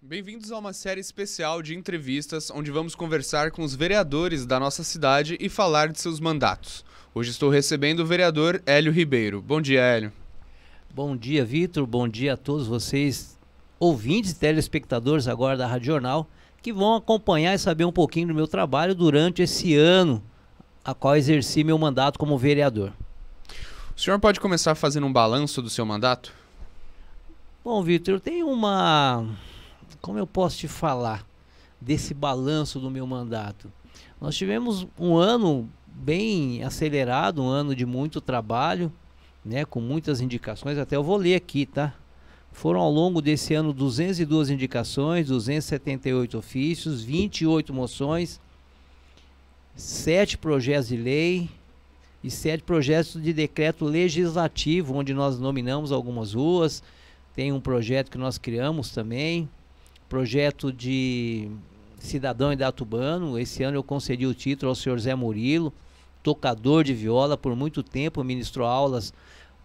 Bem-vindos a uma série especial de entrevistas onde vamos conversar com os vereadores da nossa cidade e falar de seus mandatos. Hoje estou recebendo o vereador Hélio Ribeiro. Bom dia, Hélio. Bom dia, Vitor. Bom dia a todos vocês, ouvintes e telespectadores agora da Rádio Jornal, que vão acompanhar e saber um pouquinho do meu trabalho durante esse ano a qual exerci meu mandato como vereador. O senhor pode começar fazendo um balanço do seu mandato? Bom, Vitor, eu tenho uma como eu posso te falar desse balanço do meu mandato? Nós tivemos um ano bem acelerado, um ano de muito trabalho, né, com muitas indicações, até eu vou ler aqui, tá? Foram ao longo desse ano 202 indicações, 278 ofícios, 28 moções, 7 projetos de lei e 7 projetos de decreto legislativo, onde nós nominamos algumas ruas. Tem um projeto que nós criamos também projeto de cidadão idatubano. Esse ano eu concedi o título ao senhor Zé Murilo, tocador de viola, por muito tempo ministrou aulas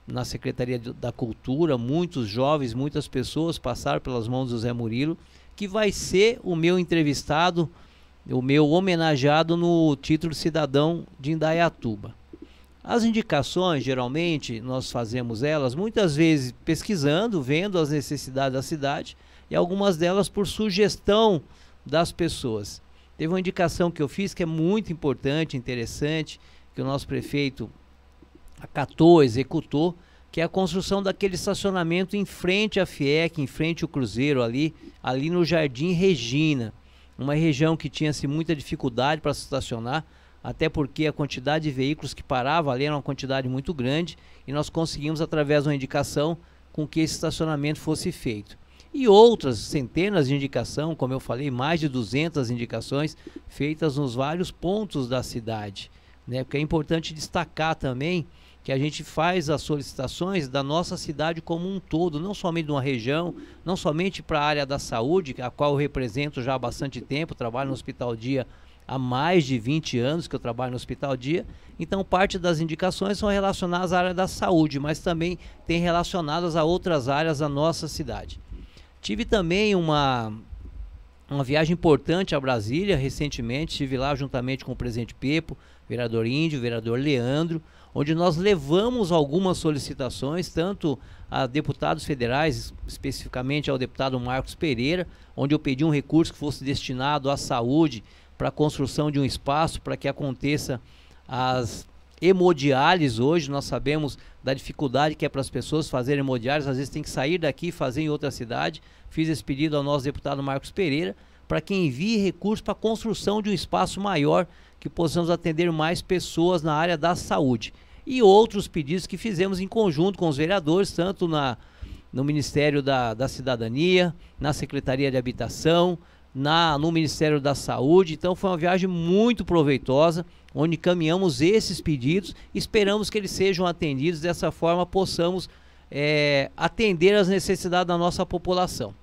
na Secretaria da Cultura, muitos jovens, muitas pessoas passaram pelas mãos do Zé Murilo, que vai ser o meu entrevistado, o meu homenageado no título Cidadão de Indaiatuba. As indicações, geralmente, nós fazemos elas muitas vezes pesquisando, vendo as necessidades da cidade, e algumas delas por sugestão das pessoas. Teve uma indicação que eu fiz que é muito importante, interessante, que o nosso prefeito acatou, executou, que é a construção daquele estacionamento em frente à FIEC, em frente ao Cruzeiro ali, ali no Jardim Regina, uma região que tinha-se muita dificuldade para se estacionar, até porque a quantidade de veículos que parava ali era uma quantidade muito grande, e nós conseguimos através de uma indicação com que esse estacionamento fosse feito e outras centenas de indicação, como eu falei, mais de 200 indicações feitas nos vários pontos da cidade, né? Porque é importante destacar também que a gente faz as solicitações da nossa cidade como um todo, não somente de uma região, não somente para a área da saúde, a qual eu represento já há bastante tempo, trabalho no Hospital Dia há mais de 20 anos que eu trabalho no Hospital Dia, então parte das indicações são relacionadas à área da saúde, mas também tem relacionadas a outras áreas da nossa cidade. Tive também uma, uma viagem importante a Brasília recentemente. Estive lá juntamente com o presidente Pepo, vereador Índio, vereador Leandro, onde nós levamos algumas solicitações, tanto a deputados federais, especificamente ao deputado Marcos Pereira, onde eu pedi um recurso que fosse destinado à saúde para a construção de um espaço para que aconteça as hemodiálise hoje. Nós sabemos da dificuldade que é para as pessoas fazerem modiários, às vezes tem que sair daqui e fazer em outra cidade. Fiz esse pedido ao nosso deputado Marcos Pereira para que envie recursos para a construção de um espaço maior que possamos atender mais pessoas na área da saúde. E outros pedidos que fizemos em conjunto com os vereadores, tanto na, no Ministério da, da Cidadania, na Secretaria de Habitação, na, no Ministério da Saúde. Então foi uma viagem muito proveitosa, onde caminhamos esses pedidos, esperamos que eles sejam atendidos, dessa forma possamos é, atender às necessidades da nossa população.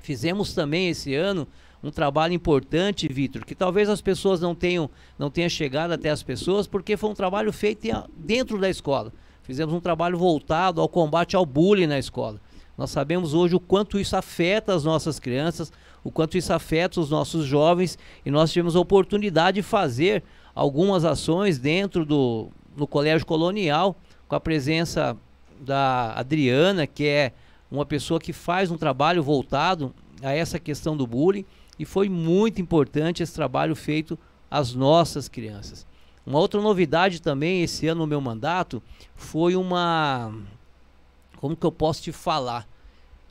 Fizemos também esse ano um trabalho importante, Vitor, que talvez as pessoas não tenham não tenha chegado até as pessoas, porque foi um trabalho feito dentro da escola. Fizemos um trabalho voltado ao combate ao bullying na escola. Nós sabemos hoje o quanto isso afeta as nossas crianças, o quanto isso afeta os nossos jovens e nós tivemos a oportunidade de fazer algumas ações dentro do no Colégio Colonial com a presença da Adriana, que é uma pessoa que faz um trabalho voltado a essa questão do bullying e foi muito importante esse trabalho feito às nossas crianças. Uma outra novidade também esse ano no meu mandato foi uma como que eu posso te falar?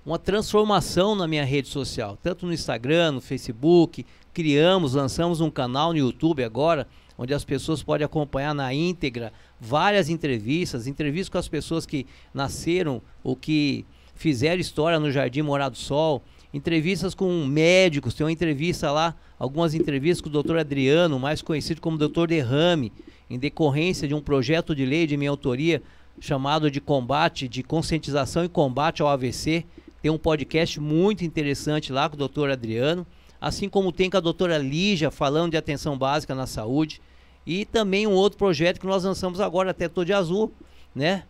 uma transformação na minha rede social, tanto no Instagram, no Facebook. Criamos, lançamos um canal no YouTube agora, onde as pessoas podem acompanhar na íntegra várias entrevistas, entrevistas com as pessoas que nasceram ou que fizeram história no Jardim Morado do Sol, entrevistas com médicos, tem uma entrevista lá, algumas entrevistas com o Dr. Adriano, mais conhecido como Dr. Derrame, em decorrência de um projeto de lei de minha autoria chamado de combate, de conscientização e combate ao AVC, tem um podcast muito interessante lá com o doutor Adriano, assim como tem com a doutora Lígia falando de atenção básica na saúde. E também um outro projeto que nós lançamos agora, até todo de Azul, né?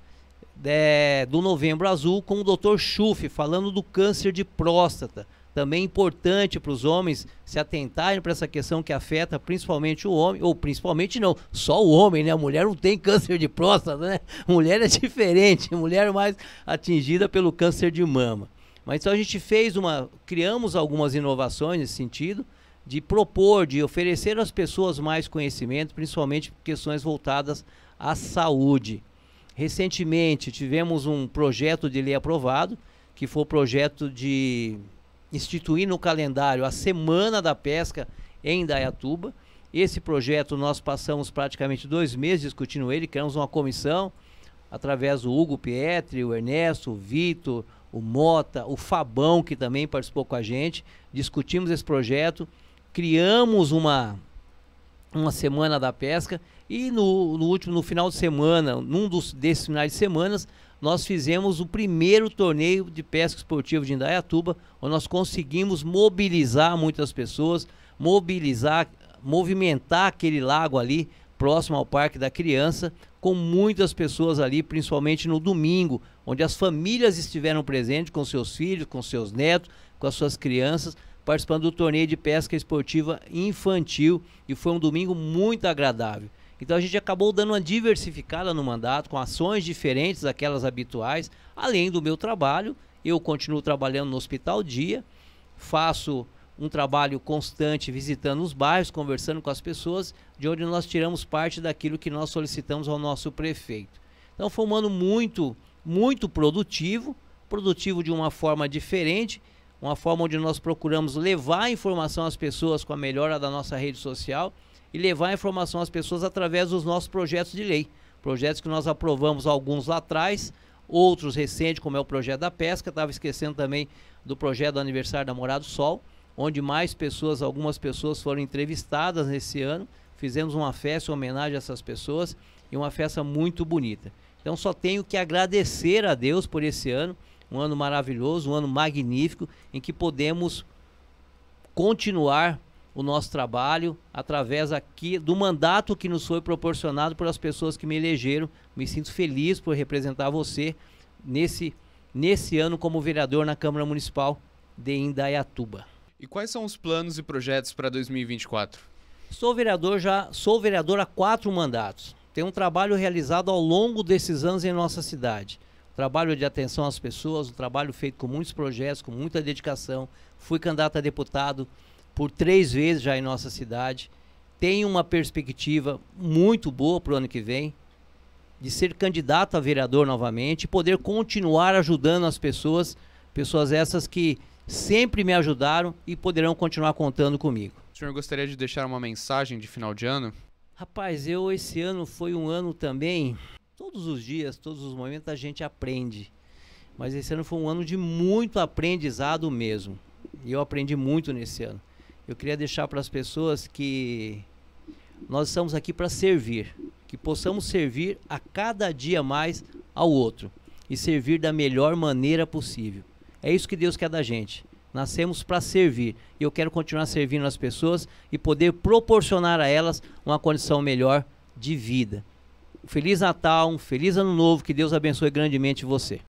É, do Novembro Azul, com o doutor Schuff, falando do câncer de próstata. Também importante para os homens se atentarem para essa questão que afeta principalmente o homem, ou principalmente não, só o homem, né? A mulher não tem câncer de próstata, né? Mulher é diferente, mulher é mais atingida pelo câncer de mama. Mas então a gente fez uma, criamos algumas inovações nesse sentido, de propor, de oferecer às pessoas mais conhecimento, principalmente questões voltadas à saúde. Recentemente tivemos um projeto de lei aprovado, que foi o projeto de instituir no calendário a Semana da Pesca em Dayatuba. Esse projeto nós passamos praticamente dois meses discutindo ele, criamos uma comissão através do Hugo Pietri, o Ernesto, o Vitor, o Mota, o Fabão, que também participou com a gente. Discutimos esse projeto, criamos uma, uma semana da pesca e no, no último, no final de semana, num dos, desses finais de semanas, nós fizemos o primeiro torneio de pesca esportiva de Indaiatuba, onde nós conseguimos mobilizar muitas pessoas, mobilizar, movimentar aquele lago ali próximo ao Parque da Criança, com muitas pessoas ali, principalmente no domingo, onde as famílias estiveram presentes com seus filhos, com seus netos, com as suas crianças, participando do torneio de pesca esportiva infantil e foi um domingo muito agradável. Então a gente acabou dando uma diversificada no mandato, com ações diferentes daquelas habituais, além do meu trabalho. Eu continuo trabalhando no hospital dia, faço um trabalho constante visitando os bairros, conversando com as pessoas, de onde nós tiramos parte daquilo que nós solicitamos ao nosso prefeito. Então foi um ano muito, muito produtivo, produtivo de uma forma diferente, uma forma onde nós procuramos levar a informação às pessoas com a melhora da nossa rede social e levar a informação às pessoas através dos nossos projetos de lei. Projetos que nós aprovamos alguns lá atrás, outros recentes, como é o projeto da pesca, estava esquecendo também do projeto do aniversário da Morada do Sol onde mais pessoas, algumas pessoas foram entrevistadas nesse ano. Fizemos uma festa em homenagem a essas pessoas e uma festa muito bonita. Então só tenho que agradecer a Deus por esse ano, um ano maravilhoso, um ano magnífico, em que podemos continuar o nosso trabalho através aqui do mandato que nos foi proporcionado pelas pessoas que me elegeram. Me sinto feliz por representar você nesse, nesse ano como vereador na Câmara Municipal de Indaiatuba. E quais são os planos e projetos para 2024? Sou vereador já, sou vereador há quatro mandatos. Tenho um trabalho realizado ao longo desses anos em nossa cidade. Trabalho de atenção às pessoas, um trabalho feito com muitos projetos, com muita dedicação. Fui candidato a deputado por três vezes já em nossa cidade. Tenho uma perspectiva muito boa para o ano que vem de ser candidato a vereador novamente e poder continuar ajudando as pessoas, pessoas essas que sempre me ajudaram e poderão continuar contando comigo. O senhor gostaria de deixar uma mensagem de final de ano? Rapaz, eu esse ano foi um ano também. Todos os dias, todos os momentos a gente aprende. Mas esse ano foi um ano de muito aprendizado mesmo. E eu aprendi muito nesse ano. Eu queria deixar para as pessoas que nós estamos aqui para servir, que possamos servir a cada dia mais ao outro e servir da melhor maneira possível. É isso que Deus quer da gente. Nascemos para servir. E eu quero continuar servindo as pessoas e poder proporcionar a elas uma condição melhor de vida. Feliz Natal, um feliz ano novo, que Deus abençoe grandemente você.